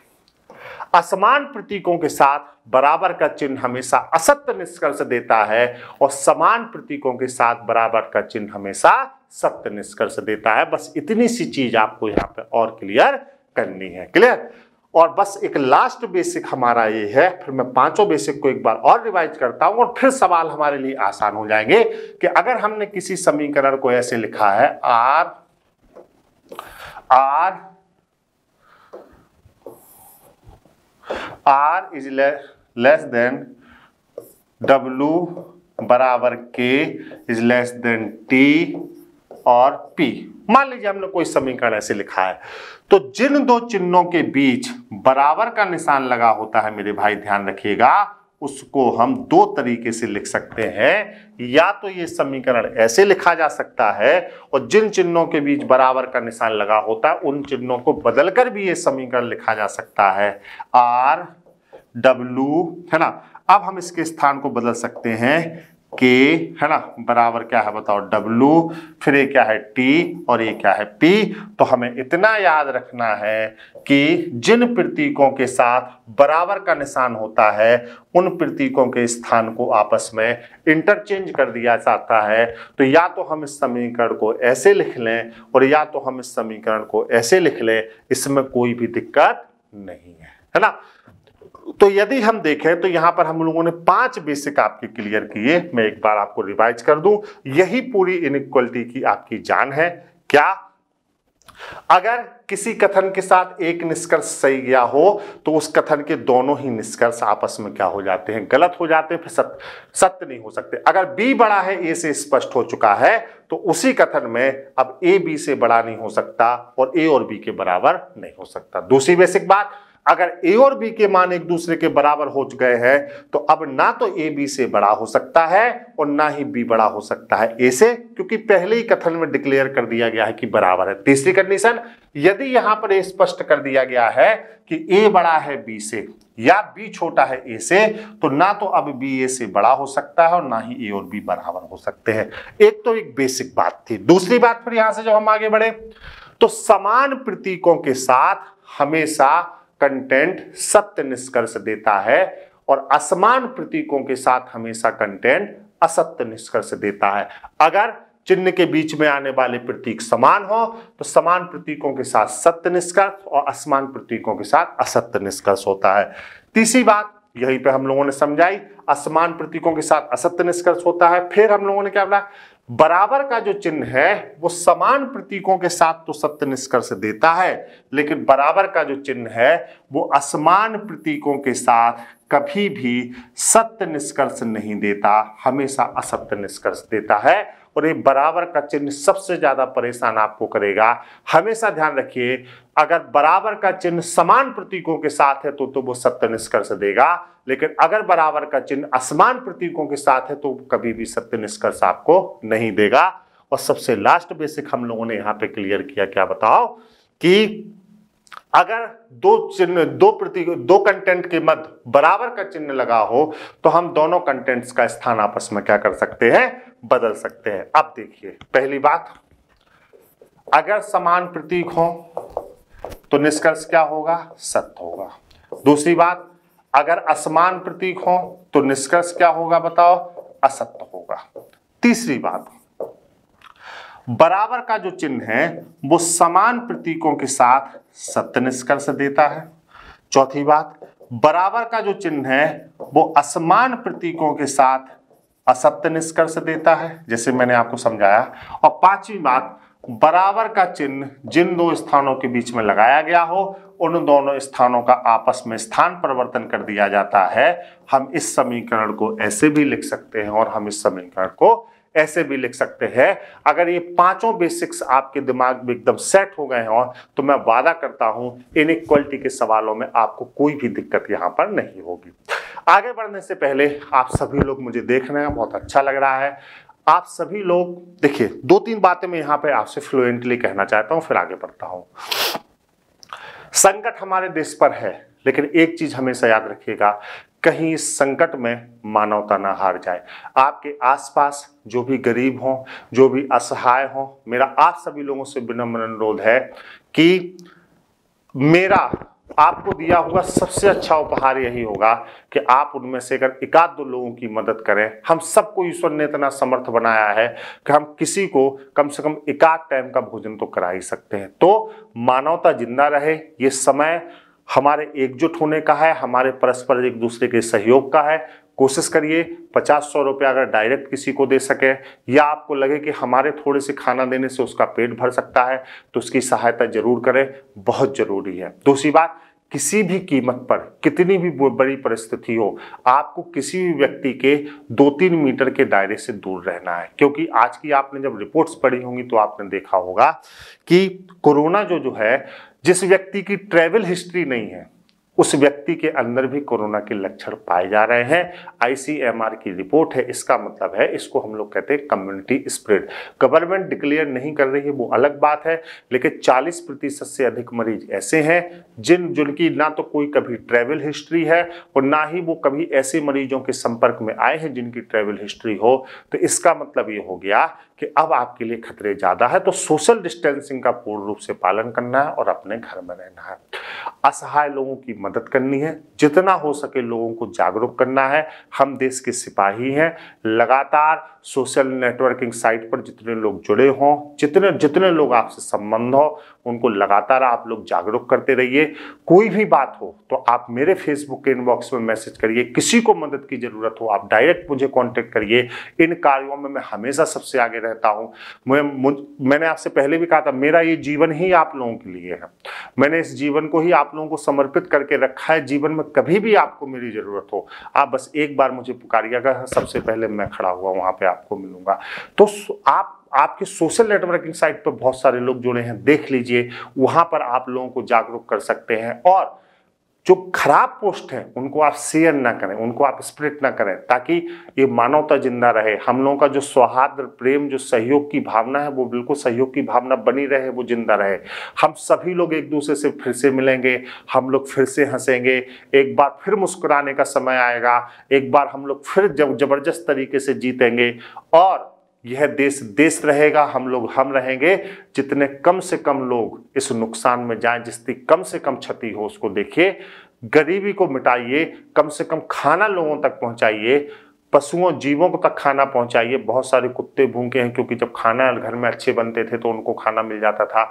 असमान प्रतीकों के साथ बराबर का चिन्ह हमेशा असत्य निष्कर्ष देता है और समान प्रतीकों के साथ बराबर का चिन्ह हमेशा सत्य निष्कर्ष देता है बस इतनी सी चीज आपको यहाँ पे और क्लियर करनी है क्लियर और बस एक लास्ट बेसिक हमारा ये है फिर मैं पांचों बेसिक को एक बार और रिवाइज करता हूं और फिर सवाल हमारे लिए आसान हो जाएंगे कि अगर हमने किसी समीकरण को ऐसे लिखा है R R R is less than W बराबर K is less than T और P मान लीजिए हमने कोई समीकरण ऐसे लिखा है तो जिन दो चिन्हों के बीच बराबर का निशान लगा होता है मेरे भाई ध्यान रखिएगा उसको हम दो तरीके से लिख सकते हैं या तो ये समीकरण ऐसे लिखा जा सकता है और जिन चिन्हों के बीच बराबर का निशान लगा होता है उन चिन्हों को बदलकर भी ये समीकरण लिखा जा सकता है आर डब्लू है ना अब हम इसके स्थान को बदल सकते हैं के है ना बराबर क्या है बताओ W फिर ये क्या है T और ये क्या है P तो हमें इतना याद रखना है कि जिन प्रतीकों के साथ बराबर का निशान होता है उन प्रतीकों के स्थान को आपस में इंटरचेंज कर दिया जाता है तो या तो हम इस समीकरण को ऐसे लिख लें और या तो हम इस समीकरण को ऐसे लिख लें इसमें कोई भी दिक्कत नहीं है है ना तो यदि हम देखें तो यहां पर हम लोगों ने पांच बेसिक आपके क्लियर किए मैं एक बार आपको रिवाइज कर दूं यही पूरी इनक्वलिटी की आपकी जान है क्या अगर किसी कथन के साथ एक निष्कर्ष सही गया हो तो उस कथन के दोनों ही निष्कर्ष आपस में क्या हो जाते हैं गलत हो जाते हैं फिर सत्य सत्य नहीं हो सकते अगर बी बड़ा है ए से स्पष्ट हो चुका है तो उसी कथन में अब ए बी से बड़ा नहीं हो सकता और ए और बी के बराबर नहीं हो सकता दूसरी बेसिक बात अगर ए और बी के मान एक दूसरे के बराबर हो गए हैं तो अब ना तो ए बी से बड़ा हो सकता है और ना ही बी बड़ा हो सकता है ए से क्योंकि पहले ही कथन में डिक्लेयर कर दिया गया है कि बराबर है तीसरी कंडीशन यदि यहां पर स्पष्ट कर दिया गया है कि ए बड़ा है बी से या बी छोटा है ए से तो ना तो अब बी ए से बड़ा हो सकता है और ना ही ए और बी बराबर हो सकते हैं एक तो एक बेसिक बात थी दूसरी बात फिर यहां से जब हम आगे बढ़े तो समान प्रतीकों के साथ हमेशा कंटेंट सत्य निष्कर्ष देता है और असमान प्रतीकों के साथ हमेशा कंटेंट असत्य निष्कर्ष देता है अगर चिन्ह के बीच में आने वाले प्रतीक समान हो तो समान प्रतीकों के साथ सत्य निष्कर्ष और असमान प्रतीकों के साथ असत्य निष्कर्ष होता है तीसरी बात यही पे हम लोगों ने समझाई असमान प्रतीकों के साथ असत्य निष्कर्ष होता है फिर हम लोगों ने क्या बोला बराबर का जो चिन्ह है वो समान प्रतीकों के साथ तो सत्य निष्कर्ष देता है लेकिन बराबर का जो चिन्ह है वो असमान प्रतीकों के साथ कभी भी सत्य निष्कर्ष नहीं देता हमेशा असत्य निष्कर्ष देता है और ये बराबर का चिन्ह सबसे ज़्यादा परेशान आपको करेगा हमेशा ध्यान रखिए अगर बराबर का चिन्ह समान प्रतीकों के साथ है तो तो वो सत्य निष्कर्ष देगा लेकिन अगर बराबर का चिन्ह असमान प्रतीकों के साथ है तो कभी भी सत्य निष्कर्ष आपको नहीं देगा और सबसे लास्ट बेसिक हम लोगों ने यहाँ पे क्लियर किया क्या बताओ कि अगर दो चिन्ह दो प्रतीक दो कंटेंट के मध्य बराबर का चिन्ह लगा हो तो हम दोनों कंटेंट्स का स्थान आपस में क्या कर सकते हैं बदल सकते हैं अब देखिए पहली बात अगर समान प्रतीक हो तो निष्कर्ष क्या होगा सत्य होगा दूसरी बात अगर असमान प्रतीक हो तो निष्कर्ष क्या होगा बताओ असत्य होगा तीसरी बात बराबर का जो चिन्ह है वो समान प्रतीकों के साथ सत्य निष्कर्ष देता है चौथी बात बराबर का जो चिन्ह है वो असमान प्रतीकों के साथ असत्य निष्कर्ष देता है जैसे मैंने आपको समझाया और पांचवी बात बराबर का चिन्ह जिन दो स्थानों के बीच में लगाया गया हो उन दोनों स्थानों का आपस में स्थान परिवर्तन कर दिया जाता है हम इस समीकरण को ऐसे भी लिख सकते हैं और हम इस समीकरण को ऐसे भी लिख सकते हैं अगर ये पांचों बेसिक्स आपके दिमाग में एकदम सेट हो गए हों तो मैं वादा करता हूं इन के सवालों में आपको कोई भी दिक्कत यहां पर नहीं होगी आगे बढ़ने से पहले आप सभी लोग मुझे देख रहे हैं बहुत अच्छा लग रहा है आप सभी लोग देखिए दो तीन बातें मैं यहाँ पे आपसे फ्लुएंटली कहना चाहता हूँ फिर आगे बढ़ता हूँ संकट हमारे देश पर है लेकिन एक चीज हमेशा याद रखिएगा कहीं इस संकट में मानवता ना हार जाए आपके आसपास जो भी गरीब हों जो भी असहाय हों मेरा आप सभी लोगों से विनम्र अनुरोध है कि मेरा आपको दिया हुआ सबसे अच्छा उपहार यही होगा कि आप उनमें से अगर एकाध दो लोगों की मदद करें हम सबको ईश्वर ने इतना समर्थ बनाया है कि हम किसी को कम से कम एकाध टाइम का भोजन तो करा ही सकते हैं तो मानवता जिंदा रहे ये समय हमारे एकजुट होने का है हमारे परस्पर एक दूसरे के सहयोग का है कोशिश करिए पचास सौ रुपये अगर डायरेक्ट किसी को दे सके या आपको लगे कि हमारे थोड़े से खाना देने से उसका पेट भर सकता है तो उसकी सहायता जरूर करें बहुत ज़रूरी है दूसरी बात किसी भी कीमत पर कितनी भी बड़ी परिस्थिति हो आपको किसी भी व्यक्ति के दो तीन मीटर के दायरे से दूर रहना है क्योंकि आज की आपने जब रिपोर्ट्स पढ़ी होंगी तो आपने देखा होगा कि कोरोना जो जो है जिस व्यक्ति की ट्रैवल हिस्ट्री नहीं है उस व्यक्ति के अंदर भी कोरोना के लक्षण पाए जा रहे हैं आईसीएमआर की रिपोर्ट है इसका मतलब है इसको हम लोग कहते हैं कम्युनिटी स्प्रेड गवर्नमेंट डिक्लेयर नहीं कर रही है वो अलग बात है लेकिन 40 प्रतिशत से अधिक मरीज ऐसे हैं जिन जिनकी ना तो कोई कभी ट्रैवल हिस्ट्री है और ना ही वो कभी ऐसे मरीजों के संपर्क में आए हैं जिनकी ट्रैवल हिस्ट्री हो तो इसका मतलब ये हो गया कि अब आपके लिए खतरे ज़्यादा है तो सोशल डिस्टेंसिंग का पूर्ण रूप से पालन करना है और अपने घर में रहना है असहाय लोगों की मदद करनी है जितना हो सके लोगों को जागरूक करना है हम देश के सिपाही हैं लगातार सोशल नेटवर्किंग साइट पर जितने लोग जुड़े हों जितने जितने लोग आपसे संबंध हो उनको लगातार आप लोग जागरूक करते रहिए कोई भी बात हो तो आप मेरे फेसबुक के इनबॉक्स में मैसेज करिए किसी को मदद की ज़रूरत हो आप डायरेक्ट मुझे कॉन्टेक्ट करिए इन कार्यों में मैं हमेशा सबसे आगे रह रहता हूँ मैं मैंने आपसे पहले भी कहा था मेरा ये जीवन ही आप लोगों के लिए है मैंने इस जीवन को ही आप लोगों को समर्पित करके रखा है जीवन में कभी भी आपको मेरी ज़रूरत हो आप बस एक बार मुझे पुकारिएगा सबसे पहले मैं खड़ा हुआ वहाँ पर आपको मिलूंगा तो आप आपके सोशल नेटवर्किंग साइट पर बहुत सारे लोग जुड़े हैं देख लीजिए वहाँ पर आप लोगों को जागरूक कर सकते हैं और जो खराब पोस्ट हैं उनको आप शेयर ना करें उनको आप स्प्रिट ना करें ताकि ये मानवता जिंदा रहे हम लोगों का जो सौहार्द प्रेम जो सहयोग की भावना है वो बिल्कुल सहयोग की भावना बनी रहे वो जिंदा रहे हम सभी लोग एक दूसरे से फिर से मिलेंगे हम लोग फिर से हंसेंगे एक बार फिर मुस्कुराने का समय आएगा एक बार हम लोग फिर जब जबरदस्त तरीके से जीतेंगे और यह देश देश रहेगा हम लोग हम रहेंगे जितने कम से कम लोग इस नुकसान में जाएं जिसकी कम से कम क्षति हो उसको देखिए गरीबी को मिटाइए कम से कम खाना लोगों तक पहुंचाइए पशुओं जीवों को तक खाना पहुंचाइए बहुत सारे कुत्ते भूखे हैं क्योंकि जब खाना घर में अच्छे बनते थे तो उनको खाना मिल जाता था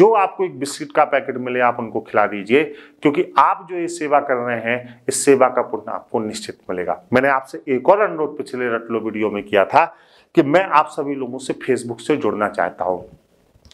जो आपको एक बिस्किट का पैकेट मिले आप उनको खिला दीजिए क्योंकि आप जो ये सेवा कर रहे हैं इस सेवा का पुण्य आपको निश्चित मिलेगा मैंने आपसे एक और अनुरोध पिछले रटलो वीडियो में किया था कि मैं आप सभी लोगों से फेसबुक से जुड़ना चाहता हूं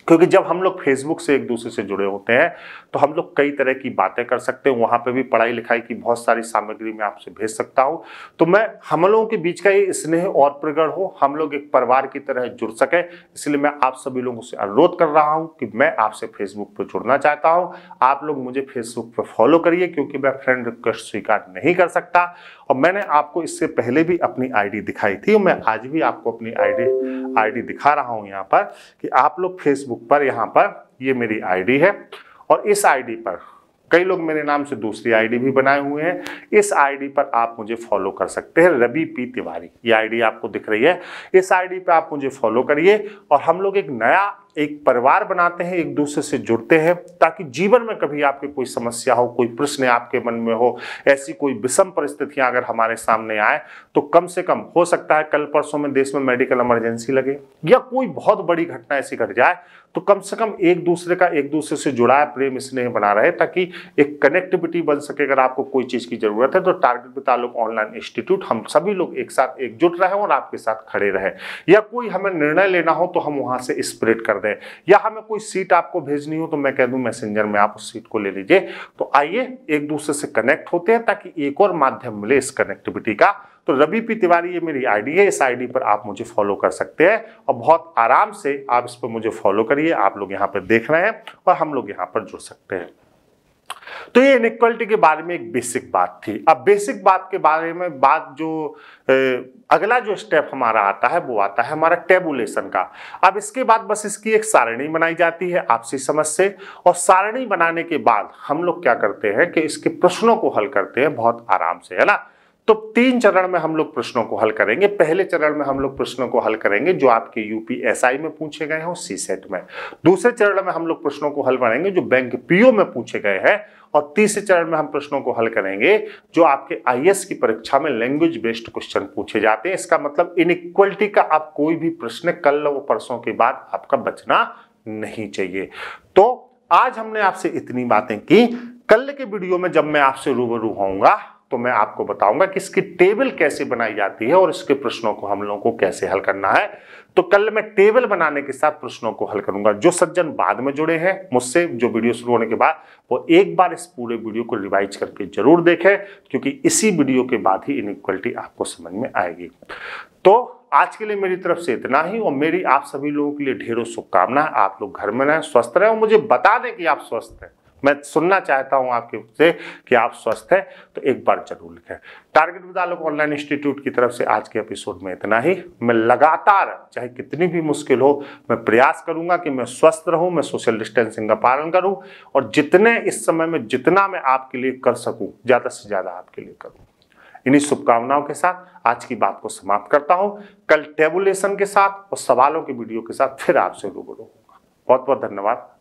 क्योंकि जब हम लोग फेसबुक से एक दूसरे से जुड़े होते हैं तो हम लोग कई तरह की बातें कर सकते हैं वहाँ पर भी पढ़ाई लिखाई की बहुत सारी सामग्री मैं आपसे भेज सकता हूँ तो मैं हम लोगों के बीच का ये स्नेह और प्रगढ़ हो हम लोग एक परिवार की तरह जुड़ सके इसलिए मैं आप सभी लोगों से अनुरोध कर रहा हूँ कि मैं आपसे फेसबुक पर जुड़ना चाहता हूँ आप लोग मुझे फेसबुक पर फॉलो करिए क्योंकि मैं फ्रेंड रिक्वेस्ट स्वीकार नहीं कर सकता और मैंने आपको इससे पहले भी अपनी आई दिखाई थी और मैं आज भी आपको अपनी आई डी दिखा रहा हूँ यहाँ पर कि आप लोग फेसबुक पर यहाँ पर ये मेरी आई है और इस आईडी पर कई लोग मेरे नाम से दूसरी आईडी भी बनाए हुए हैं इस आईडी पर आप मुझे फॉलो कर सकते हैं रवि पी तिवारी ये आईडी आपको दिख रही है इस आईडी पर आप मुझे फॉलो करिए और हम लोग एक नया एक परिवार बनाते हैं एक दूसरे से जुड़ते हैं ताकि जीवन में कभी आपके कोई समस्या हो कोई प्रश्न आपके मन में हो ऐसी कोई विषम परिस्थितियां अगर हमारे सामने आए तो कम से कम हो सकता है कल परसों में देश में मेडिकल इमरजेंसी लगे या कोई बहुत बड़ी घटना ऐसी घट जाए तो कम से कम एक दूसरे का एक दूसरे से जुड़ा है प्रेम स्नेह बना रहे ताकि एक कनेक्टिविटी बन सके अगर आपको कोई चीज़ की ज़रूरत है तो टारगेट के ताल्लुक ऑनलाइन इंस्टीट्यूट हम सभी लोग एक साथ एकजुट रहे और आपके साथ खड़े रहे या कोई हमें निर्णय लेना हो तो हम वहां से स्प्रेड कर दें हैं या हमें कोई सीट आपको भेजनी हो तो मैं कह दूं मैसेंजर में आप उस सीट को ले लीजिए तो आइए एक दूसरे से कनेक्ट होते हैं ताकि एक और माध्यम मिले इस कनेक्टिविटी का तो रवि पी तिवारी ये मेरी आईडी है इस आईडी पर आप मुझे फॉलो कर सकते हैं और बहुत आराम से आप इस पर मुझे फॉलो करिए आप लोग यहाँ पर देख रहे हैं और हम लोग यहाँ पर जुड़ सकते हैं तो ये इनक्वालिटी के बारे में एक बेसिक बात थी अब बेसिक बात के बारे में बात जो अगला जो स्टेप हमारा आता है वो आता है हमारा टेबुलेशन का अब इसके बाद बस इसकी एक सारणी बनाई जाती है आपसी समझ से और सारणी बनाने के बाद हम लोग क्या करते हैं कि इसके प्रश्नों को हल करते हैं बहुत आराम से है ना तो तीन चरण में हम लोग प्रश्नों को हल करेंगे पहले चरण में हम लोग प्रश्नों को हल करेंगे जो आपके यूपीएसआई में पूछे गए हैं सी सेट में दूसरे चरण में हम लोग प्रश्नों को हल करेंगे जो बैंक पीओ में पूछे गए हैं और तीसरे चरण में हम प्रश्नों को हल करेंगे जो आपके आईएएस की परीक्षा में लैंग्वेज बेस्ड क्वेश्चन पूछे जाते हैं इसका मतलब इनइक्वलिटी का आप कोई भी प्रश्न कल व परसों के बाद आपका बचना नहीं चाहिए तो आज हमने आपसे इतनी बातें की कल के वीडियो में जब मैं आपसे रूबरू होऊंगा तो मैं आपको बताऊंगा कि इसकी टेबल कैसे बनाई जाती है और इसके प्रश्नों को हम लोगों को कैसे हल करना है तो कल मैं टेबल बनाने के साथ प्रश्नों को हल करूंगा जो सज्जन बाद में जुड़े हैं मुझसे जो वीडियो शुरू होने के बाद वो एक बार इस पूरे वीडियो को रिवाइज करके जरूर देखें क्योंकि इसी वीडियो के बाद ही इनक्वलिटी आपको समझ में आएगी तो आज के लिए मेरी तरफ से इतना ही और मेरी आप सभी लोगों के लिए ढेरों शुभकामनाएं आप लोग घर में रहें स्वस्थ रहें और मुझे बता दें कि आप स्वस्थ हैं मैं सुनना चाहता हूं आपके से कि आप स्वस्थ हैं तो एक बार जरूर लिखें target with Alok online institute की तरफ से आज के एपिसोड में इतना ही मैं लगातार चाहे कितनी भी मुश्किल हो मैं प्रयास करूंगा कि मैं स्वस्थ रहूं मैं सोशल डिस्टेंसिंग का पालन करूं और जितने इस समय में जितना मैं आपके लिए कर सकूँ ज़्यादा से ज़्यादा आपके लिए करूँ इन्हीं शुभकामनाओं के साथ आज की बात को समाप्त करता हूँ कल टेबुलेशन के साथ और सवालों के वीडियो के साथ फिर आपसे रूबरू होगा बहुत बहुत धन्यवाद